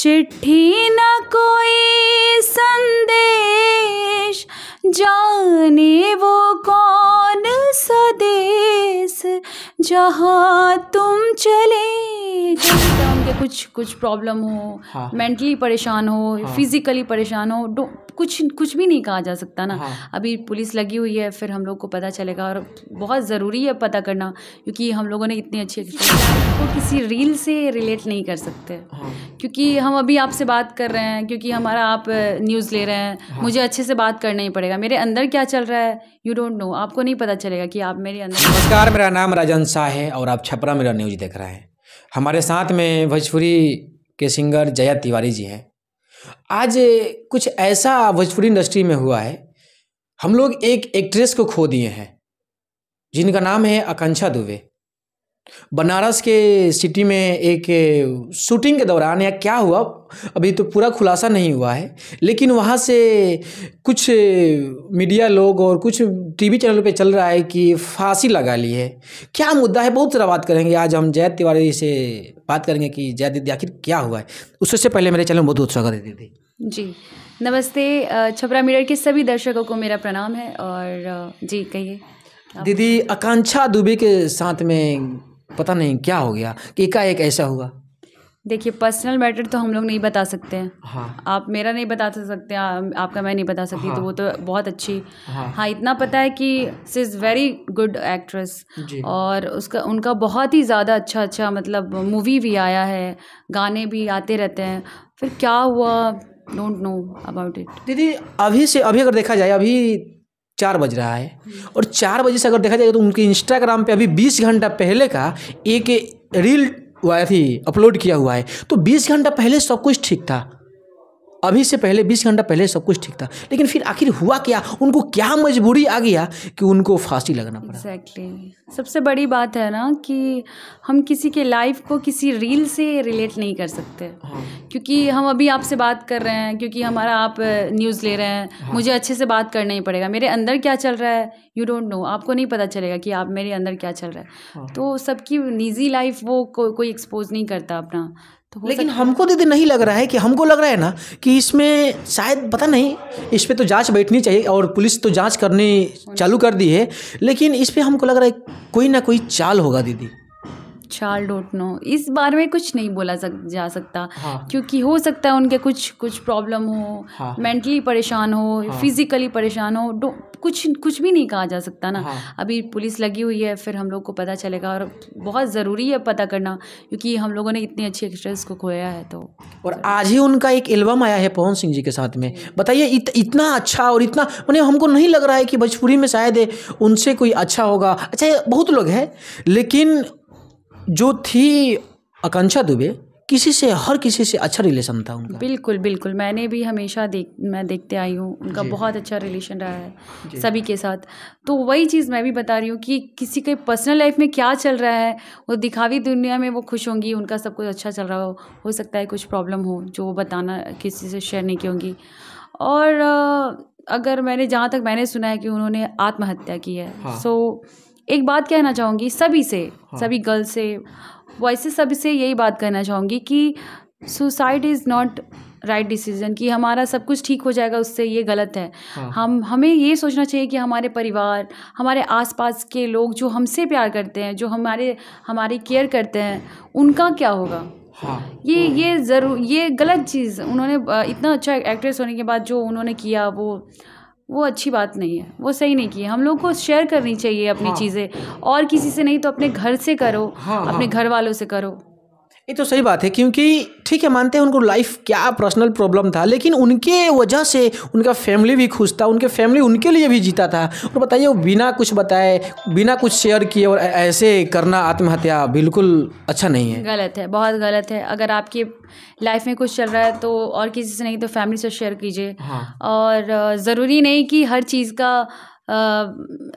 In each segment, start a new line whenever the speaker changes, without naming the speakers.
चिट्ठी न कोई संदेश जाने वो कौन सदे जहाँ तुम चले के कुछ कुछ प्रॉब्लम हो
हाँ। परेशान हो हाँ। फिजिकली परेशान हो कुछ कुछ भी नहीं कहा जा सकता ना हाँ। अभी पुलिस लगी हुई है फिर हम लोग को पता चलेगा और बहुत ज़रूरी है पता करना क्योंकि हम लोगों ने इतनी अच्छी को तो किसी रील से रिलेट नहीं कर सकते हाँ। क्योंकि हम अभी आपसे बात कर रहे हैं क्योंकि हमारा आप न्यूज़ ले रहे हैं हाँ। मुझे अच्छे से बात करना ही पड़ेगा मेरे अंदर क्या चल रहा है यू डोंट नो आपको नहीं पता चलेगा कि आप मेरे अंदर
नमस्कार मेरा नाम राजन शाह है और आप छपरा मेरा न्यूज देख रहे हैं हमारे साथ में भोजपुरी के सिंगर जया तिवारी जी हैं आज कुछ ऐसा भोजपुरी इंडस्ट्री में हुआ है हम लोग एक एक्ट्रेस को खो दिए हैं जिनका नाम है आकांक्षा दुबे बनारस के सिटी में एक शूटिंग के दौरान या क्या हुआ अभी तो पूरा खुलासा नहीं हुआ है लेकिन वहाँ से कुछ मीडिया लोग और कुछ टीवी चैनल पे चल रहा है कि फांसी लगा ली है क्या मुद्दा है बहुत सारा बात करेंगे आज हम जय तिवारी से बात करेंगे कि जय दीदी आखिर क्या हुआ है उससे पहले मेरे चैनल में बहुत बहुत स्वागत है दीदी
जी नमस्ते छपरा मीडर के सभी दर्शकों को मेरा प्रणाम है और जी कहिए दीदी
आकांक्षा दुबे के साथ में पता नहीं क्या हो गया कि एकाएक ऐसा हुआ
देखिए पर्सनल मैटर तो हम लोग नहीं बता सकते हैं हाँ। आप मेरा नहीं बता तो सकते आ, आपका मैं नहीं बता सकती तो हाँ। तो वो तो बहुत अच्छी हाँ, हाँ इतना पता है कि she is very good actress और उसका उनका बहुत ही ज़्यादा अच्छा अच्छा मतलब मूवी भी आया है गाने भी आते रहते हैं फिर क्या हुआ डोंट नो अबाउट इट
दीदी अभी से अभी अगर देखा जाए अभी चार बज रहा है और चार बजे से अगर देखा जाए तो उनके इंस्टाग्राम पे अभी बीस घंटा पहले का एक रील थी अपलोड किया हुआ है तो बीस घंटा पहले सब कुछ ठीक था अभी से पहले बीस घंटा पहले सब कुछ ठीक था लेकिन फिर आखिर हुआ क्या उनको क्या मजबूरी आ गया कि उनको फांसी लगना पड़ा
एग्जैक्टली exactly. सबसे बड़ी बात है ना कि हम किसी के लाइफ को किसी रील से रिलेट नहीं कर सकते हाँ। क्योंकि हम अभी आपसे बात कर रहे हैं क्योंकि हमारा आप न्यूज़ ले रहे हैं हाँ। मुझे अच्छे से बात करना ही पड़ेगा मेरे अंदर क्या चल रहा है यू डोंट नो आपको नहीं पता चलेगा कि आप मेरे अंदर क्या चल रहा है हाँ। तो सबकी निजी लाइफ वो को, कोई एक्सपोज नहीं करता अपना
तो लेकिन हमको दीदी तो नहीं लग रहा है कि हमको लग रहा है ना कि इसमें शायद पता नहीं इस पर तो जांच बैठनी चाहिए और पुलिस तो जांच करनी चालू कर दी है लेकिन इस पर हमको लग रहा है कोई ना कोई चाल होगा दीदी
चाल डोंट नो इस बारे में कुछ नहीं बोला सक, जा सकता हाँ. क्योंकि हो सकता है उनके कुछ कुछ प्रॉब्लम हो हाँ. मेंटली परेशान हो हाँ. फिजिकली परेशान हो कुछ कुछ भी नहीं कहा जा सकता ना हाँ. अभी पुलिस लगी हुई है फिर हम लोग को पता चलेगा और बहुत ज़रूरी है पता करना क्योंकि हम लोगों ने इतनी अच्छी एक्ट्रेस को खोया है तो
और आज ही उनका एक एल्बम आया है पवन सिंह जी के साथ में बताइए इत, इतना अच्छा और इतना मैंने हमको नहीं लग रहा है कि भोजपुरी में शायद उनसे कोई अच्छा होगा अच्छा बहुत लोग हैं लेकिन जो थी आकांक्षा दुबे किसी से हर किसी से अच्छा रिलेशन था उनका
बिल्कुल बिल्कुल मैंने भी हमेशा देख मैं देखते आई हूँ उनका बहुत अच्छा रिलेशन रहा है सभी के साथ तो वही चीज़ मैं भी बता रही हूँ कि किसी के पर्सनल लाइफ में क्या चल रहा है वो दिखावी दुनिया में वो खुश होंगी उनका सब कुछ अच्छा चल रहा हो हो सकता है कुछ प्रॉब्लम हो जो वो बताना किसी से शेयर नहीं की होंगी और अगर मैंने जहाँ तक मैंने सुना है कि उन्होंने आत्महत्या की है सो हाँ. so, एक बात कहना चाहूँगी सभी से हाँ. सभी गर्ल से बॉयज से सभी से यही बात कहना चाहूँगी कि suicide is not right decision कि हमारा सब कुछ ठीक हो जाएगा उससे ये गलत है हाँ। हम हमें ये सोचना चाहिए कि हमारे परिवार हमारे आसपास के लोग जो हमसे प्यार करते हैं जो हमारे हमारी केयर करते हैं उनका क्या होगा हाँ, ये ये ज़रूर ये गलत चीज़ उन्होंने इतना अच्छा एक्ट्रेस होने के बाद जो उन्होंने किया वो वो अच्छी बात नहीं है वो सही नहीं की है हम लोगों को शेयर करनी चाहिए अपनी हाँ। चीज़ें और किसी से नहीं तो अपने घर से करो हाँ, हाँ। अपने हाँ। घर वालों से करो
ये तो सही बात है क्योंकि ठीक है मानते हैं उनको लाइफ क्या पर्सनल प्रॉब्लम था लेकिन उनके वजह से उनका फैमिली भी खुश था उनके फैमिली उनके लिए भी जीता था और बताइए वो बिना कुछ बताए बिना कुछ शेयर किए और ऐसे करना आत्महत्या बिल्कुल अच्छा नहीं है
गलत है बहुत गलत है अगर आपकी लाइफ में कुछ चल रहा है तो और किसी से नहीं तो फैमिली से शेयर कीजिए हाँ। और ज़रूरी नहीं कि हर चीज़ का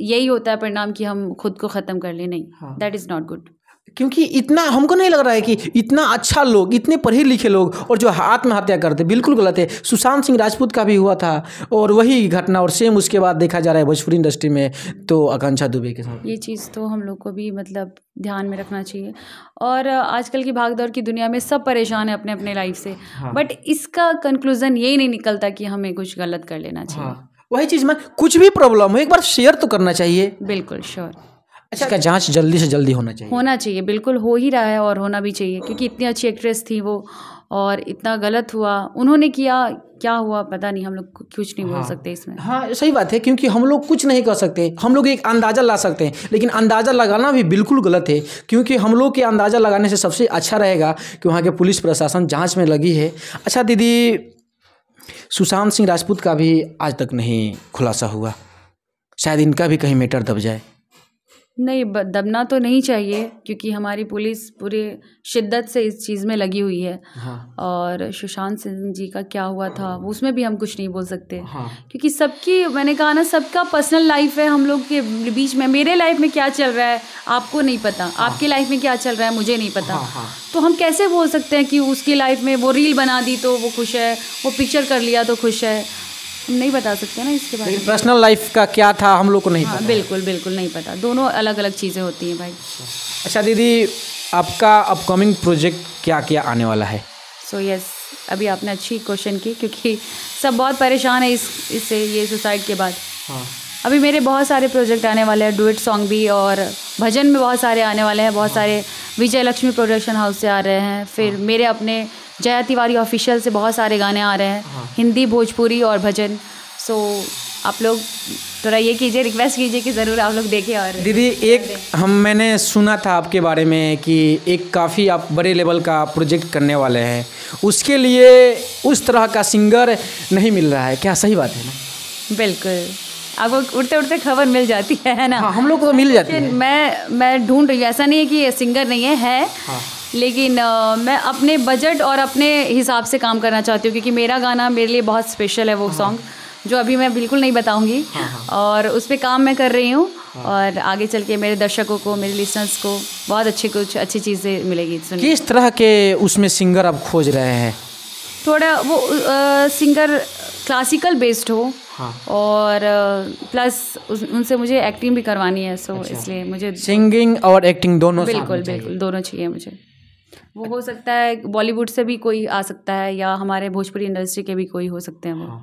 यही होता है परिणाम कि हम खुद को ख़त्म कर लें नहीं दैट इज़ नॉट गुड
क्योंकि इतना हमको नहीं लग रहा है कि इतना अच्छा लोग इतने पढ़े लिखे लोग और जो आत्महत्या करते बिल्कुल गलत है सुशांत सिंह राजपूत का भी हुआ था और वही घटना और सेम उसके बाद देखा जा रहा है भोजपुरी इंडस्ट्री में तो आकांक्षा दुबे के साथ
ये चीज़ तो हम लोग को भी मतलब ध्यान में रखना चाहिए और आजकल की भागदौड़ की दुनिया में सब परेशान है अपने अपने लाइफ से हाँ। बट इसका कंक्लूज़न यही नहीं निकलता कि हमें कुछ गलत कर लेना चाहिए
हाँ। वही चीज़ में कुछ भी प्रॉब्लम हो एक बार शेयर तो करना चाहिए
बिल्कुल श्योर अच्छा इसका
जांच जल्दी से जल्दी होना चाहिए
होना चाहिए बिल्कुल हो ही रहा है और होना भी चाहिए क्योंकि इतनी अच्छी एक्ट्रेस थी वो और इतना गलत हुआ उन्होंने किया क्या हुआ पता नहीं हम लोग कुछ नहीं हाँ, बोल सकते इसमें हाँ सही
बात है क्योंकि हम लोग कुछ नहीं कर सकते हम लोग एक अंदाज़ा ला सकते हैं लेकिन अंदाज़ा लगाना भी बिल्कुल गलत है क्योंकि हम लोग के अंदाज़ा लगाने से सबसे अच्छा रहेगा कि वहाँ के पुलिस प्रशासन जाँच में लगी है अच्छा दीदी सुशांत सिंह राजपूत का भी आज तक नहीं खुलासा हुआ शायद इनका भी कहीं मेटर दब जाए
नहीं दबना तो नहीं चाहिए क्योंकि हमारी पुलिस पूरे शिद्दत से इस चीज़ में लगी हुई है हाँ। और सुशांत सिंह जी का क्या हुआ था हाँ। उसमें भी हम कुछ नहीं बोल सकते हाँ। क्योंकि सबकी मैंने कहा ना सबका पर्सनल लाइफ है हम लोग के बीच में मेरे लाइफ में क्या चल रहा है आपको नहीं पता हाँ। आपके लाइफ में क्या चल रहा है मुझे नहीं पता हाँ, हाँ। तो हम कैसे बोल सकते हैं कि उसकी लाइफ में वो रील बना दी तो वो खुश है वो पिक्चर कर लिया तो खुश है नहीं बता सकते ना इसके बारे में पर्सनल
लाइफ का क्या था हम लोग को नहीं हाँ, पता
बिल्कुल बिल्कुल नहीं पता दोनों अलग अलग चीज़ें होती हैं भाई
अच्छा दीदी आपका अपकमिंग प्रोजेक्ट क्या क्या आने वाला है
सो so, यस yes, अभी आपने अच्छी क्वेश्चन की क्योंकि सब बहुत परेशान है इस इससे ये सुसाइड के बाद हाँ अभी मेरे बहुत सारे प्रोजेक्ट आने वाले हैं डुएट सॉन्ग भी और भजन में बहुत सारे आने वाले हैं बहुत हाँ। सारे विजय लक्ष्मी प्रोडक्शन हाउस से आ रहे हैं फिर हाँ। मेरे अपने जया तिवारी ऑफिशियल से बहुत सारे गाने आ रहे हैं हाँ। हिंदी भोजपुरी और भजन सो आप लोग थोड़ा तो ये कीजिए रिक्वेस्ट कीजिए कि ज़रूर आप लोग देखें और
दीदी एक हम मैंने सुना था आपके बारे में कि एक काफ़ी आप बड़े लेवल का प्रोजेक्ट करने वाले हैं उसके लिए उस तरह का सिंगर नहीं मिल रहा है क्या सही बात है ना
बिल्कुल आपको उड़ते उड़ते खबर मिल जाती है ना हाँ, हम लोग को तो मिल जाती है मैं मैं ढूंढ रही हूँ ऐसा नहीं है कि सिंगर नहीं है है हाँ। लेकिन आ, मैं अपने बजट और अपने हिसाब से काम करना चाहती हूँ क्योंकि मेरा गाना मेरे लिए बहुत स्पेशल है वो सॉन्ग हाँ। जो अभी मैं बिल्कुल नहीं बताऊँगी हाँ, हाँ। और उस पर काम मैं कर रही हूँ और आगे चल के मेरे दर्शकों को मेरे लिसनर्स को बहुत अच्छी कुछ अच्छी चीज़ें मिलेगी
किस तरह के उसमें सिंगर आप खोज रहे हैं
थोड़ा वो आ, सिंगर क्लासिकल बेस्ड हो हाँ। और प्लस उनसे मुझे एक्टिंग भी करवानी है सो अच्छा। इसलिए मुझे
सिंगिंग और एक्टिंग दोनों बिल्कुल बिल्कुल दोनों चाहिए मुझे
वो हो सकता है बॉलीवुड से भी कोई आ सकता है या हमारे भोजपुरी इंडस्ट्री के भी कोई हो सकते हैं वो हाँ,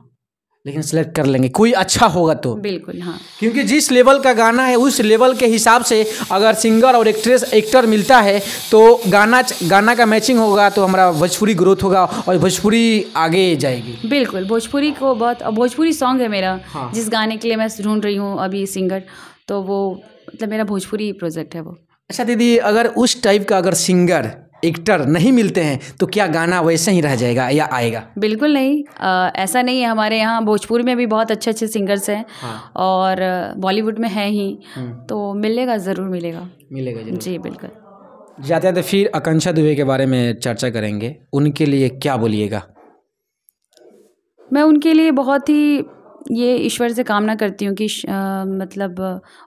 लेकिन सेलेक्ट कर लेंगे कोई अच्छा होगा तो बिल्कुल हाँ क्योंकि जिस लेवल का गाना है उस लेवल के हिसाब से अगर सिंगर और एक्ट्रेस एक्टर मिलता है तो गाना गाना का मैचिंग होगा तो हमारा भोजपुरी ग्रोथ होगा और भोजपुरी आगे जाएगी
बिल्कुल भोजपुरी को बहुत भोजपुरी सॉन्ग है मेरा हाँ। जिस गाने के लिए मैं ढूंढ रही हूँ अभी सिंगर तो वो मतलब मेरा भोजपुरी प्रोजेक्ट है वो
अच्छा दीदी अगर उस टाइप का अगर सिंगर एक्टर नहीं मिलते हैं तो क्या गाना वैसे ही रह जाएगा या आएगा
बिल्कुल नहीं आ, ऐसा नहीं है हमारे यहाँ भोजपुर में भी बहुत अच्छे अच्छे सिंगर्स हैं हाँ। और बॉलीवुड में है ही हम्म। तो मिलेगा ज़रूर मिलेगा मिलेगा जरूर। जी
बिल्कुल जाते जाते तो फिर आकांक्षा दुबे के बारे में चर्चा करेंगे उनके लिए क्या बोलिएगा
मैं उनके लिए बहुत ही ये ईश्वर से कामना करती हूँ कि आ, मतलब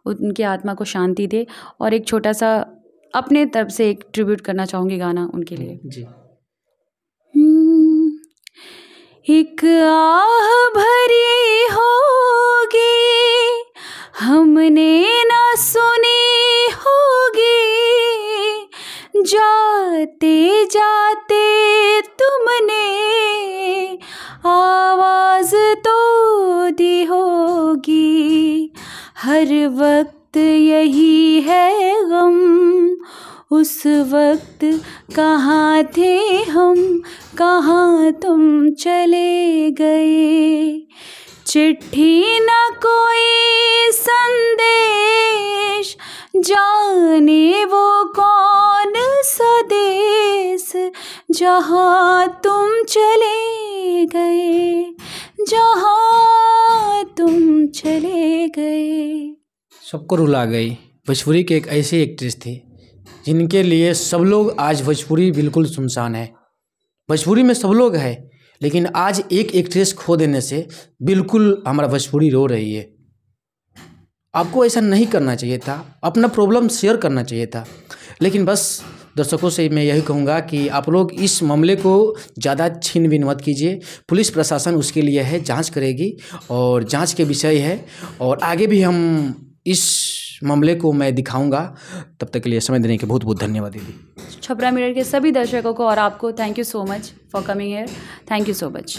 उनकी आत्मा को शांति दे और एक छोटा सा अपने तरफ से एक ट्रिब्यूट करना चाहूंगी गाना उनके लिए हम्म, जी
हम्म, एक आह भरी होगी हमने ना सुनी होगी जाते जाते तुमने आवाज़ तो दी होगी हर वक्त यही है गम उस वक्त कहाँ थे हम कहाँ तुम चले गए चिट्ठी न कोई संदेश जाने वो कौन सदेश जहाँ तुम चले गए जहाँ तुम चले गए
सबको रुला गई भोजपुरी के एक ऐसे एक्ट्रेस थी जिनके लिए सब लोग आज भोजपुरी बिल्कुल सुनसान है भोजपुरी में सब लोग है लेकिन आज एक एक्ट्रेस खो देने से बिल्कुल हमारा भोजपुरी रो रही है आपको ऐसा नहीं करना चाहिए था अपना प्रॉब्लम शेयर करना चाहिए था लेकिन बस दर्शकों से मैं यही कहूँगा कि आप लोग इस मामले को ज़्यादा छीन बिन मत कीजिए पुलिस प्रशासन उसके लिए है जांच करेगी और जांच के विषय है और आगे भी हम इस मामले को मैं दिखाऊंगा तब तक के लिए समय देने के बहुत बहुत धन्यवाद दीदी
छपरा मिरर के सभी दर्शकों को और आपको thank you so much for coming here thank you so much